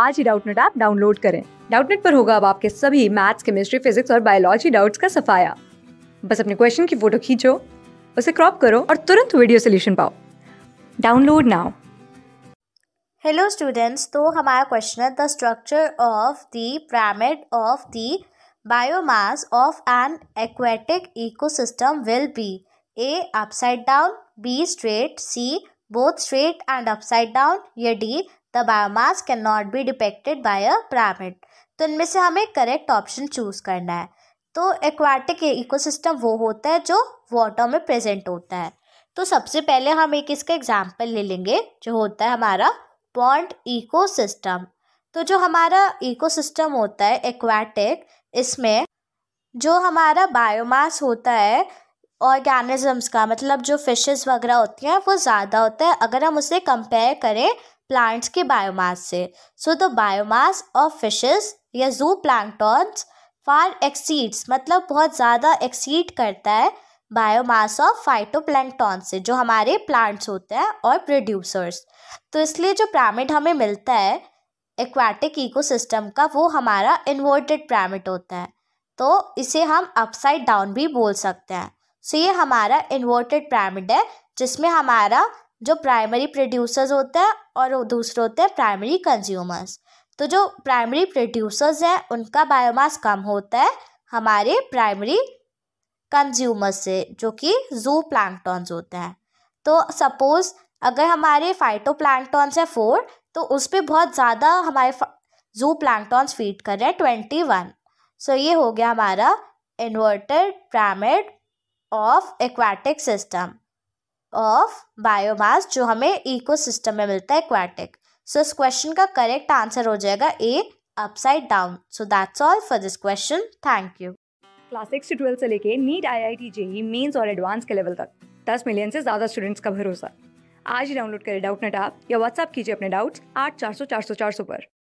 आज ही Doubtnut app download करें डाउटनेट पर होगा अब आपके सभी मैथ्स केमिस्ट्री फिजिक्स और बायोलॉजी डाउट्स का सफाया बस अपने क्वेश्चन की फोटो खींचो उसे क्रॉप करो और तुरंत वीडियो सोल्यूशन पाओ डाउनलोड नाउ हेलो स्टूडेंट्स तो हमारा क्वेश्चन है the structure of the pyramid of the biomass of an aquatic ecosystem will be A upside down B straight C both straight and upside down या D the biomass can not be depicted by a pyramid तो इनमें से हमें correct option choose करना है तो aquatic ecosystem वो होता है जो वाटर में प्रेजेंट होता है तो सबसे पहले हम एक इसका एग्जाम्पल ले लेंगे जो होता है हमारा पॉन्ड इकोसिस्टम तो जो हमारा इकोसिस्टम होता है एक्वाटिक इसमें जो हमारा बायोमास होता है ऑर्गेनिजम्स का मतलब जो फिशेस वगैरह होती हैं वो ज़्यादा होता है अगर हम उसे कंपेयर करें प्लांट्स के बायोमास से so the biomass of fishes या जू प्लांटॉन्स फार एक्सीड्स मतलब बहुत ज़्यादा एक्सीड करता है बायोमास ऑफ फाइटोप्लैंक्टॉन से जो हमारे प्लांट्स होते हैं और प्रोड्यूसर्स तो इसलिए जो पैरामिड हमें मिलता है एक्वाटिक इकोसिस्टम का वो हमारा इन्वर्टेड पैरामिड होता है तो इसे हम अपसाइड डाउन भी बोल सकते हैं सो so ये हमारा इन्वर्टेड पैरामिड है जिसमें हमारा जो प्राइमरी प्रोड्यूसर्स होते हैं और दूसरे होते हैं प्राइमरी कंज्यूमर्स तो जो प्राइमरी प्रोड्यूसर्स हैं उनका बायोमास कम होता है हमारे प्राइमरी कंज्यूमर्स से जो कि जू प्लांटॉन्स होते हैं तो सपोज़ अगर हमारे फाइटो प्लांटॉन्स हैं फोर तो उस पर बहुत ज़्यादा हमारे जू प्लांटॉन्स फीड कर रहे हैं ट्वेंटी वन सो ये हो गया हमारा inverted pyramid of aquatic system of biomass जो हमें इकोसिस्टम में मिलता है एक्वाटिक सो इस क्वेश्चन का करेक्ट आंसर हो जाएगा A upside down so that's all for this question thank you class six से ट्वेल्व से लेके NEET I I T JEE Mains और एडवांस के लेवल तक दस मिलियन से ज़्यादा स्टूडेंट्स का भरोसा आज ही डाउनलोड करें डाउट नेट आप या व्हाट्सअप कीजिए अपने डाउट्स आठ चार सौ चार सौ चार सौ पर